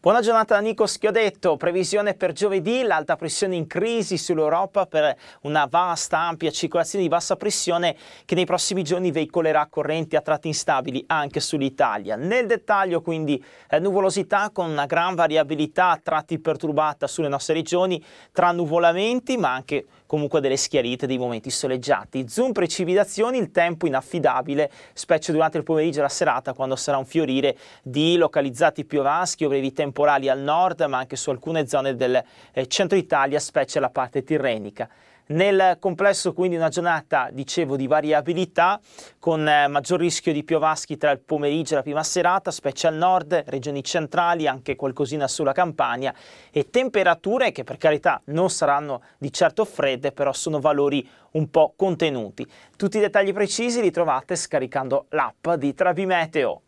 Buona giornata da Nico Schiodetto, previsione per giovedì, l'alta pressione in crisi sull'Europa per una vasta ampia circolazione di bassa pressione che nei prossimi giorni veicolerà correnti a tratti instabili anche sull'Italia. Nel dettaglio quindi eh, nuvolosità con una gran variabilità a tratti perturbata sulle nostre regioni tra nuvolamenti ma anche comunque delle schiarite, dei momenti soleggiati. Zoom precipitazioni, il tempo inaffidabile, specie durante il pomeriggio e la serata quando sarà un fiorire di localizzati piovaschi o brevi temporali temporali al nord, ma anche su alcune zone del eh, centro Italia, specie la parte tirrenica. Nel complesso quindi una giornata, dicevo, di variabilità con eh, maggior rischio di piovaschi tra il pomeriggio e la prima serata, specie al nord, regioni centrali, anche qualcosina sulla Campania e temperature che per carità non saranno di certo fredde, però sono valori un po' contenuti. Tutti i dettagli precisi li trovate scaricando l'app di Travimeteo.